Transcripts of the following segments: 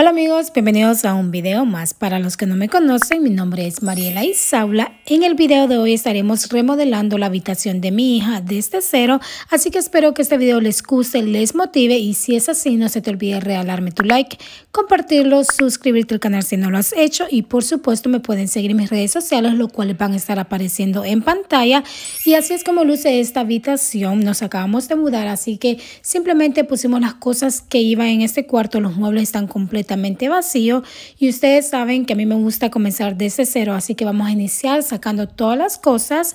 Hola amigos, bienvenidos a un video más. Para los que no me conocen, mi nombre es Mariela Isaula. En el video de hoy estaremos remodelando la habitación de mi hija desde cero, así que espero que este video les guste, les motive y si es así no se te olvide regalarme tu like, compartirlo, suscribirte al canal si no lo has hecho y por supuesto me pueden seguir en mis redes sociales, lo cuales van a estar apareciendo en pantalla. Y así es como luce esta habitación. Nos acabamos de mudar, así que simplemente pusimos las cosas que iban en este cuarto, los muebles están completos vacío y ustedes saben que a mí me gusta comenzar desde cero, así que vamos a iniciar sacando todas las cosas.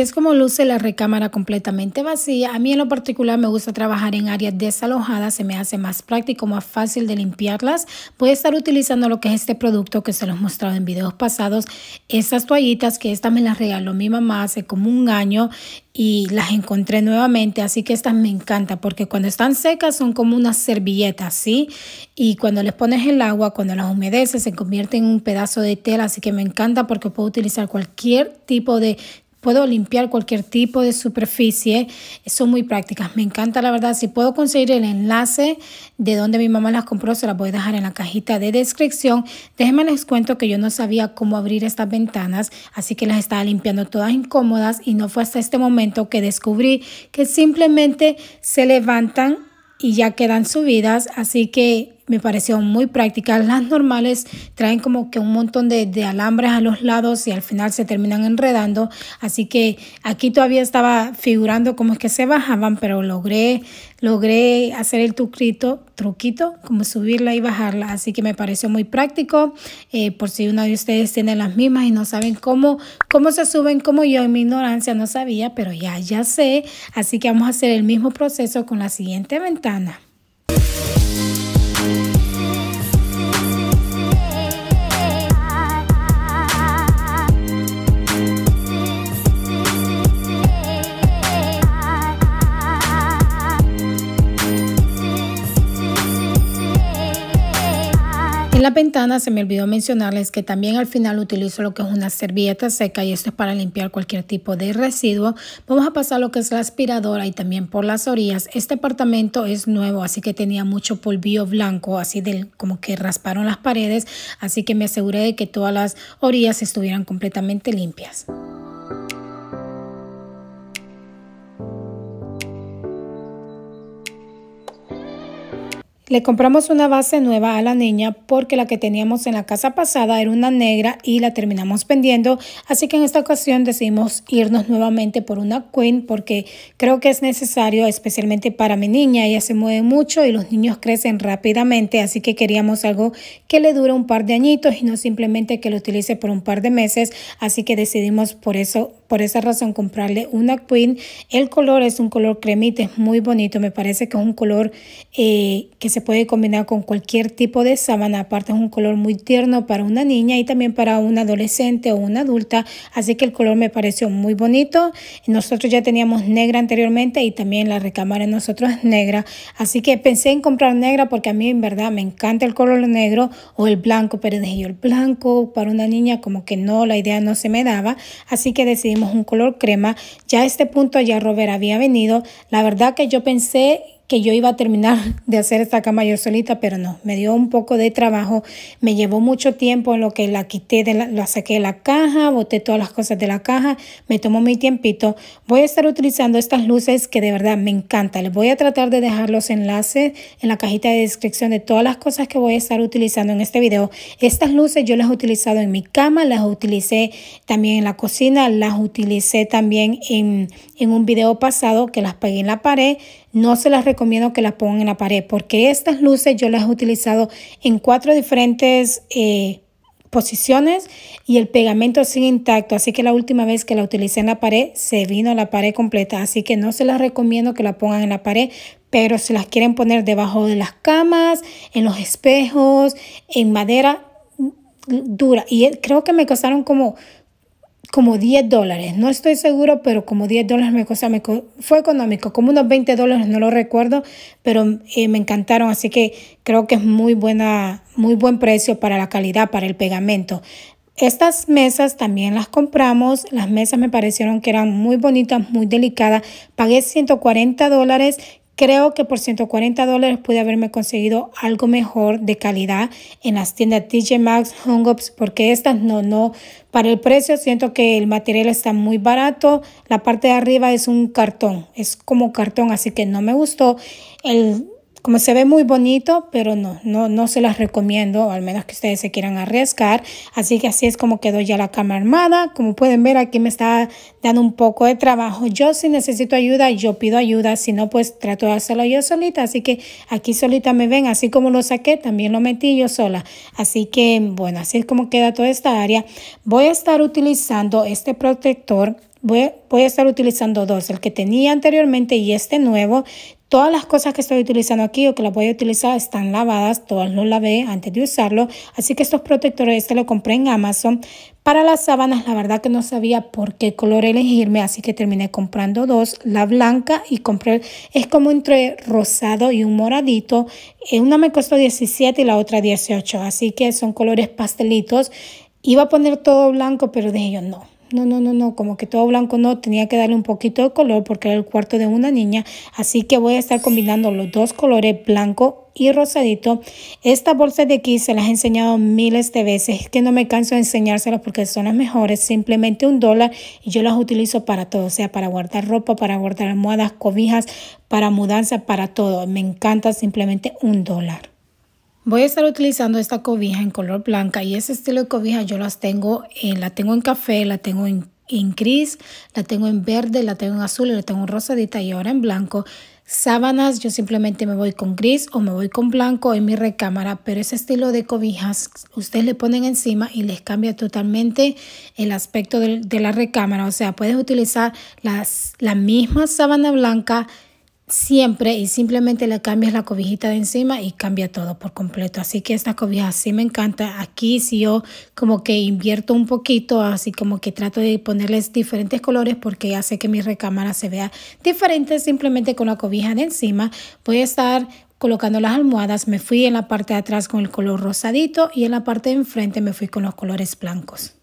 es como luce la recámara completamente vacía. A mí en lo particular me gusta trabajar en áreas desalojadas, se me hace más práctico, más fácil de limpiarlas. Voy a estar utilizando lo que es este producto que se los he mostrado en videos pasados. Estas toallitas que esta me las regaló mi mamá hace como un año y las encontré nuevamente, así que estas me encantan porque cuando están secas son como unas servilletas, ¿sí? Y cuando les pones el agua, cuando las humedeces, se convierte en un pedazo de tela, así que me encanta porque puedo utilizar cualquier tipo de puedo limpiar cualquier tipo de superficie, son muy prácticas, me encanta la verdad, si puedo conseguir el enlace de donde mi mamá las compró, se las voy a dejar en la cajita de descripción, déjenme les cuento que yo no sabía cómo abrir estas ventanas, así que las estaba limpiando todas incómodas y no fue hasta este momento que descubrí que simplemente se levantan y ya quedan subidas, así que me pareció muy práctica, Las normales traen como que un montón de, alambres a los lados y al final se terminan enredando. Así que aquí todavía estaba figurando cómo es que se bajaban, pero logré, logré hacer el truquito, truquito, como subirla y bajarla. Así que me pareció muy práctico. Eh, por si uno de ustedes tiene las mismas y no saben cómo, cómo se suben, como yo en mi ignorancia no sabía, pero ya, ya sé. Así que vamos a hacer el mismo proceso con la siguiente ventana. ventana ventanas se me olvidó mencionarles que también al final utilizo lo que es una servilleta seca y esto es para limpiar cualquier tipo de residuo. Vamos a pasar lo que es la aspiradora y también por las orillas. Este apartamento es nuevo así que tenía mucho polvillo blanco así del, como que rasparon las paredes así que me aseguré de que todas las orillas estuvieran completamente limpias. Le compramos una base nueva a la niña porque la que teníamos en la casa pasada era una negra y la terminamos vendiendo. Así que en esta ocasión decidimos irnos nuevamente por una queen porque creo que es necesario especialmente para mi niña. Ella se mueve mucho y los niños crecen rápidamente. Así que queríamos algo que le dure un par de añitos y no simplemente que lo utilice por un par de meses. Así que decidimos por eso por esa razón comprarle una queen. El color es un color cremita, es muy bonito. Me parece que es un color eh, que se se puede combinar con cualquier tipo de sábana, aparte es un color muy tierno para una niña y también para un adolescente o una adulta, así que el color me pareció muy bonito. Nosotros ya teníamos negra anteriormente y también la recámara de nosotros es negra, así que pensé en comprar negra porque a mí en verdad me encanta el color negro o el blanco, pero dije yo el blanco para una niña como que no, la idea no se me daba, así que decidimos un color crema. Ya a este punto ya Robert había venido, la verdad que yo pensé que yo iba a terminar de hacer esta cama yo solita, pero no, me dio un poco de trabajo, me llevó mucho tiempo en lo que la quité, de la, saqué de la caja, boté todas las cosas de la caja, me tomó mi tiempito. Voy a estar utilizando estas luces que de verdad me encantan. Les voy a tratar de dejar los enlaces en la cajita de descripción de todas las cosas que voy a estar utilizando en este video. Estas luces yo las he utilizado en mi cama, las utilicé también en la cocina, las utilicé también en, en un video pasado que las pegué en la pared no se las recomiendo que las pongan en la pared porque estas luces yo las he utilizado en cuatro diferentes eh, posiciones y el pegamento sigue intacto así que la última vez que la utilicé en la pared se vino la pared completa así que no se las recomiendo que la pongan en la pared pero se las quieren poner debajo de las camas en los espejos en madera mm, dura y eh, creo que me costaron como como 10 dólares, no estoy seguro, pero como 10 dólares me me fue económico, como unos 20 dólares, no lo recuerdo, pero eh, me encantaron, así que creo que es muy buena, muy buen precio para la calidad, para el pegamento. Estas mesas también las compramos, las mesas me parecieron que eran muy bonitas, muy delicadas, pagué 140 dólares Creo que por 140 dólares pude haberme conseguido algo mejor de calidad en las tiendas TJ Maxx, Ups. porque estas no, no. Para el precio siento que el material está muy barato. La parte de arriba es un cartón, es como cartón, así que no me gustó. El como se ve muy bonito, pero no, no, no se las recomiendo, al menos que ustedes se quieran arriesgar. Así que así es como quedó ya la cama armada. Como pueden ver, aquí me está dando un poco de trabajo. Yo si necesito ayuda, yo pido ayuda. Si no, pues trato de hacerlo yo solita. Así que aquí solita me ven, así como lo saqué, también lo metí yo sola. Así que, bueno, así es como queda toda esta área. Voy a estar utilizando este protector Voy, a estar utilizando dos, el que tenía anteriormente y este nuevo. Todas las cosas que estoy utilizando aquí o que las voy a utilizar están lavadas, todas la lavé antes de usarlo. Así que estos protectores este lo compré en Amazon. Para las sábanas la verdad que no sabía por qué color elegirme, así que terminé comprando dos. La blanca y compré, es como entre rosado y un moradito. Eh, una me costó 17 y la otra 18, así que son colores pastelitos. Iba a poner todo blanco, pero dije yo no, no, no, no, no, como que todo blanco no, tenía que darle un poquito de color porque era el cuarto de una niña, así que voy a estar combinando los dos colores, blanco y rosadito. Estas bolsas de aquí se las he enseñado miles de veces, que no me canso de enseñárselas porque son las mejores, simplemente un dólar y yo las utilizo para todo, o sea, para guardar ropa, para guardar almohadas, cobijas, para mudanza, para todo. Me encanta simplemente un dólar. Voy a estar utilizando esta cobija en color blanca y ese estilo de cobija yo las tengo, eh, la tengo en café, la tengo en, gris, la tengo en verde, la tengo en azul, la tengo en rosadita y ahora en blanco. Sábanas yo simplemente me voy con gris o me voy con blanco en mi recámara, pero ese estilo de cobijas ustedes le ponen encima y les cambia totalmente el aspecto de, la recámara. O sea, puedes utilizar las, la misma sábana blanca siempre y simplemente le cambias la cobijita de encima y cambia todo por completo. Así que esta cobija sí me encanta. Aquí si yo como que invierto un poquito, así como que trato de ponerles diferentes colores porque hace que mi recámara se vea diferente simplemente con la cobija de encima. Voy a estar colocando las almohadas. Me fui en la parte de atrás con el color rosadito y en la parte de enfrente me fui con los colores blancos.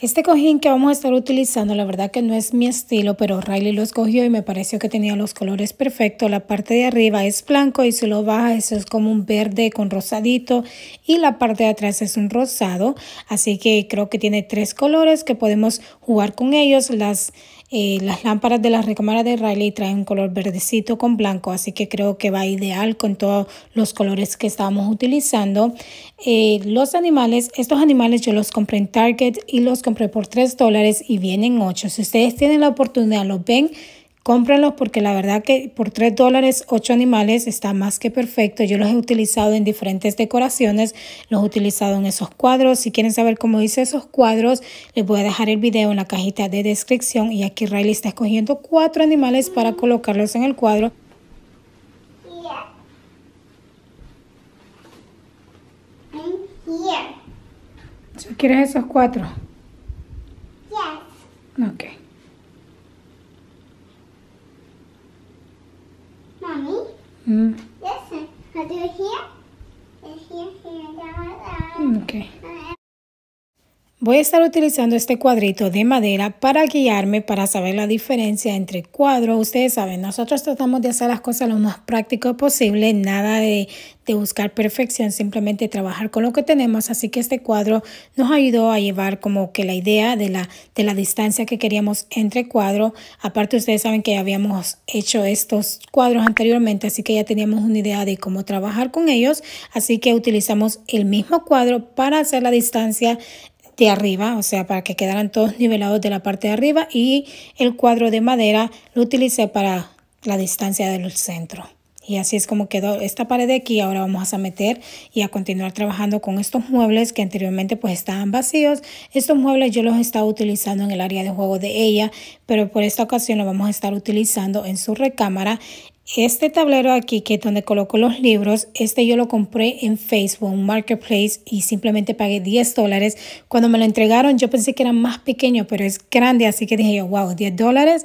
Este cojín que vamos a estar utilizando, la verdad que no es mi estilo, pero Riley lo escogió y me pareció que tenía los colores perfectos. La parte de arriba es blanco y si lo baja eso es como un verde con rosadito y la parte de atrás es un rosado. Así que creo que tiene tres colores que podemos jugar con ellos. Las eh, las lámparas de las recámaras de Riley traen un color verdecito con blanco, así que creo que va ideal con todos los colores que estamos utilizando. Eh, los animales, estos animales yo los compré en Target y los compré por 3 dólares y vienen 8. Si ustedes tienen la oportunidad, los ven, Cómprenlos porque la verdad que por 3 dólares 8 animales está más que perfecto. Yo los he utilizado en diferentes decoraciones, los he utilizado en esos cuadros. Si quieren saber cómo hice esos cuadros, les voy a dejar el video en la cajita de descripción. Y aquí Riley está escogiendo cuatro animales para colocarlos en el cuadro. ¿Quieres esos cuatro? Yes. Mm. Yes, I do here, and here, here, da, da. Mm, okay. Voy a estar utilizando este cuadrito de madera para guiarme, para saber la diferencia entre cuadro. Ustedes saben, nosotros tratamos de hacer las cosas lo más práctico posible, nada de, buscar perfección, simplemente trabajar con lo que tenemos. Así que este cuadro nos ayudó a llevar como que la idea de la, de la distancia que queríamos entre cuadro. Aparte, ustedes saben que habíamos hecho estos cuadros anteriormente, así que ya teníamos una idea de cómo trabajar con ellos. Así que utilizamos el mismo cuadro para hacer la distancia de arriba, o sea, para que quedaran todos nivelados de la parte de arriba y el cuadro de madera lo utilicé para la distancia del centro. Y así es como quedó esta pared de aquí. Ahora vamos a meter y a continuar trabajando con estos muebles que anteriormente pues estaban vacíos. Estos muebles yo los estaba utilizando en el área de juego de ella, pero por esta ocasión lo vamos a estar utilizando en su recámara. Este tablero aquí, que es donde coloco los libros, este yo lo compré en Facebook, Marketplace, y simplemente pagué 10 dólares. Cuando me lo entregaron, yo pensé que era más pequeño, pero es grande, así que dije yo, wow, 10 dólares.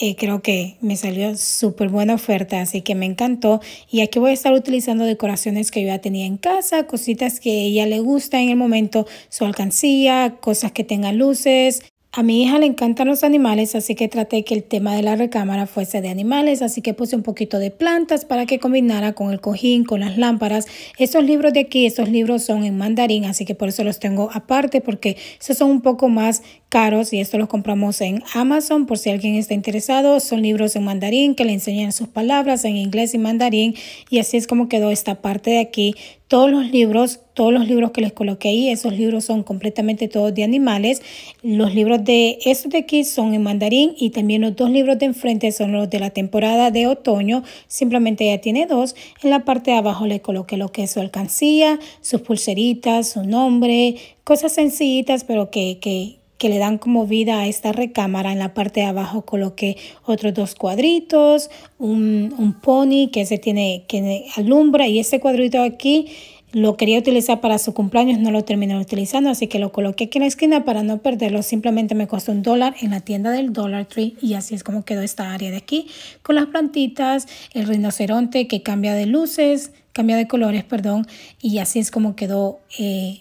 Eh, creo que me salió súper buena oferta, así que me encantó. Y aquí voy a estar utilizando decoraciones que yo ya tenía en casa, cositas que ella le gusta en el momento, su alcancía, cosas que tengan luces, a mi hija le encantan los animales, así que traté que el tema de la recámara fuese de animales, así que puse un poquito de plantas para que combinara con el cojín, con las lámparas. Estos libros de aquí, estos libros son en mandarín, así que por eso los tengo aparte, porque esos son un poco más caros y estos los compramos en Amazon, por si alguien está interesado. Son libros en mandarín que le enseñan sus palabras en inglés y mandarín, y así es como quedó esta parte de aquí todos los libros, todos los libros que les coloqué ahí, esos libros son completamente todos de animales. Los libros de estos de aquí son en mandarín y también los dos libros de enfrente son los de la temporada de otoño. Simplemente ya tiene dos. En la parte de abajo le coloqué lo que es su alcancía, sus pulseritas, su nombre, cosas sencillitas pero que, que, que le dan como vida a esta recámara. En la parte de abajo coloqué otros dos cuadritos, un, pony que se tiene que alumbra y ese cuadrito aquí lo quería utilizar para su cumpleaños, no lo terminé utilizando, así que lo coloqué aquí en la esquina para no perderlo. Simplemente me costó un dólar en la tienda del Dollar Tree y así es como quedó esta área de aquí con las plantitas, el rinoceronte que cambia de luces, cambia de colores, perdón, y así es como quedó eh,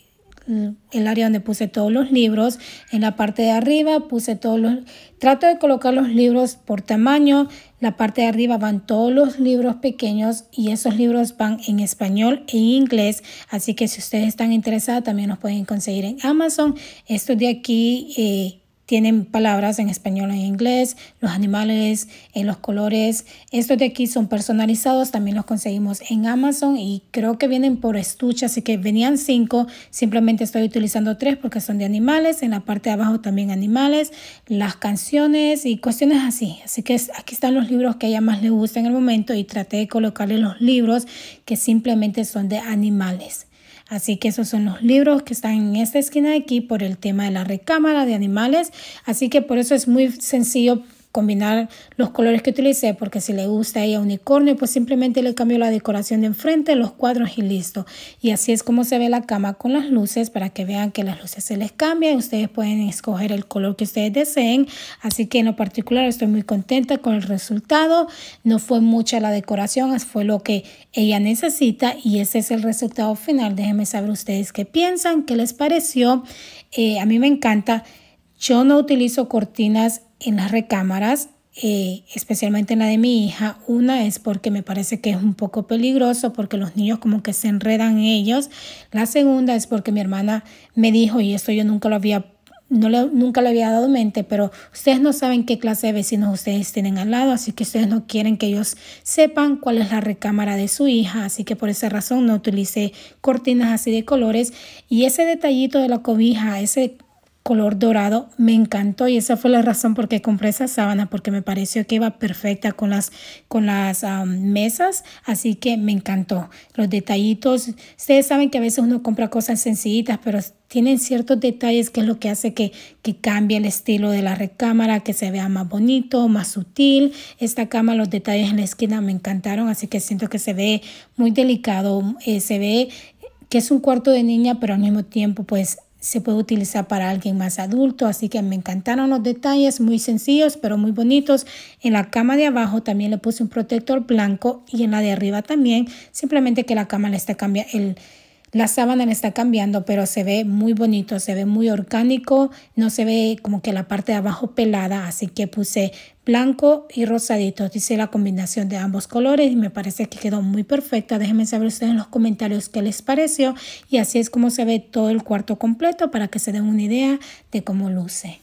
Mm, el área donde puse todos los libros. En la parte de arriba puse todos los... Trato de colocar los libros por tamaño. La parte de arriba van todos los libros pequeños y esos libros van en español e inglés. Así que si ustedes están interesados también los pueden conseguir en Amazon. Estos de aquí... Eh, tienen palabras en español e inglés, los animales, en eh, los colores. Estos de aquí son personalizados, también los conseguimos en Amazon y creo que vienen por estuche, así que venían cinco, simplemente estoy utilizando tres porque son de animales, en la parte de abajo también animales, las canciones y cuestiones así. Así que aquí están los libros que a ella más le gusta en el momento y traté de colocarle los libros que simplemente son de animales. Así que esos son los libros que están en esta esquina de aquí por el tema de la recámara de animales. Así que por eso es muy sencillo combinar los colores que utilicé, porque si le gusta a ella unicornio, pues simplemente le cambio la decoración de enfrente, los cuadros y listo. Y así es como se ve la cama con las luces, para que vean que las luces se les cambian, ustedes pueden escoger el color que ustedes deseen, así que en lo particular estoy muy contenta con el resultado, no fue mucha la decoración, fue lo que ella necesita y ese es el resultado final, déjenme saber ustedes qué piensan, qué les pareció, eh, a mí me encanta yo no utilizo cortinas en las recámaras, eh, especialmente en la de mi hija. Una es porque me parece que es un poco peligroso porque los niños como que se enredan en ellos. La segunda es porque mi hermana me dijo, y esto yo nunca lo había no le, nunca le había dado mente, pero ustedes no saben qué clase de vecinos ustedes tienen al lado, así que ustedes no quieren que ellos sepan cuál es la recámara de su hija, así que por esa razón no utilicé cortinas así de colores y ese detallito de la cobija, ese color dorado. Me encantó y esa fue la razón por qué compré esa sábana porque me pareció que iba perfecta con las, con las mesas. Así que me encantó. Los detallitos. Ustedes saben que a veces uno compra cosas sencillitas, pero tienen ciertos detalles que es lo que hace que, que cambie el estilo de la recámara, que se vea más bonito, más sutil. Esta cama, los detalles en la esquina me encantaron, así que siento que se ve muy delicado, eh, se ve que es un cuarto de niña, pero al mismo tiempo pues se puede utilizar para alguien más adulto, así que me encantaron los detalles, muy sencillos pero muy bonitos. En la cama de abajo también le puse un protector blanco y en la de arriba también, simplemente que la cama le está cambiando el la sábana le está cambiando, pero se ve muy bonito, se ve muy orgánico, no se ve como que la parte de abajo pelada, así que puse blanco y rosadito. Dice la combinación de ambos colores y me parece que quedó muy perfecta. Déjenme saber ustedes en los comentarios qué les pareció y así es como se ve todo el cuarto completo para que se den una idea de cómo luce.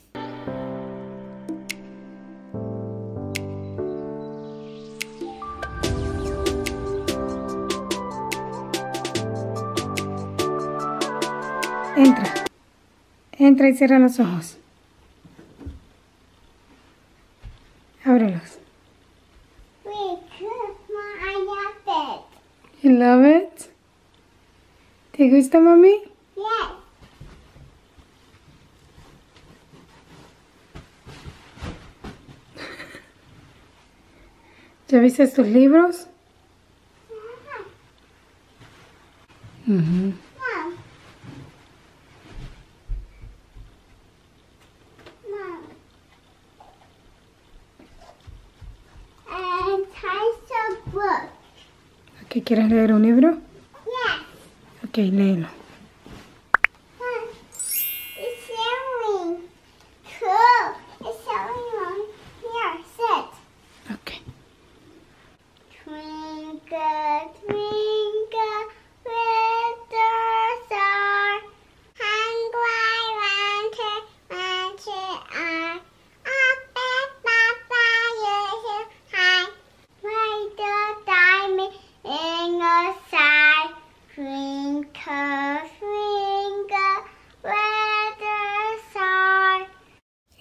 Entra. Entra y cierra los ojos. Ábrelos. You love it? ¿Te gusta, mami? Yes. ¿Ya viste tus libros? Uh -huh. ¿Quieres leer un libro? Ok, léelo.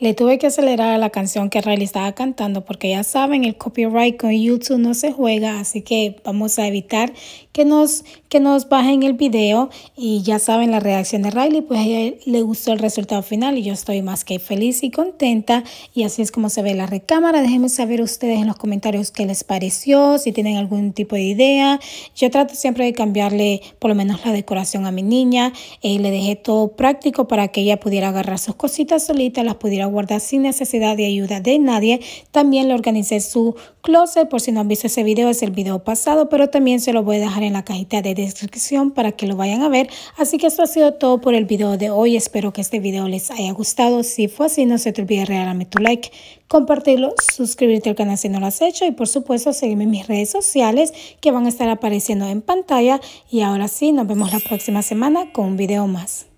Le tuve que acelerar a la canción que Riley estaba cantando porque ya saben, el copyright con YouTube no se juega, así que vamos a evitar que nos nos bajen el video y ya saben la reacción de Riley, pues a ella le gustó el resultado final y yo estoy más que feliz y contenta y así es como se ve la recámara. Déjenme saber ustedes en los comentarios qué les pareció, si tienen algún tipo de idea. Yo trato siempre de cambiarle por lo menos la decoración a mi niña, eh, le dejé todo práctico para que ella pudiera agarrar sus cositas solitas, las pudiera guardar sin necesidad de ayuda de nadie. También le organicé su closet, por si no han visto ese video, es el video pasado, pero también se lo voy a dejar en la cajita de descripción para que lo vayan a ver. Así que esto ha sido todo por el video de hoy. Espero que este video les haya gustado. Si fue así, no se te olvide regalarme tu like, compartirlo, suscribirte al canal si no lo has hecho y por supuesto seguirme en mis redes sociales que van a estar apareciendo en pantalla. Y ahora sí, nos vemos la próxima semana con un video más.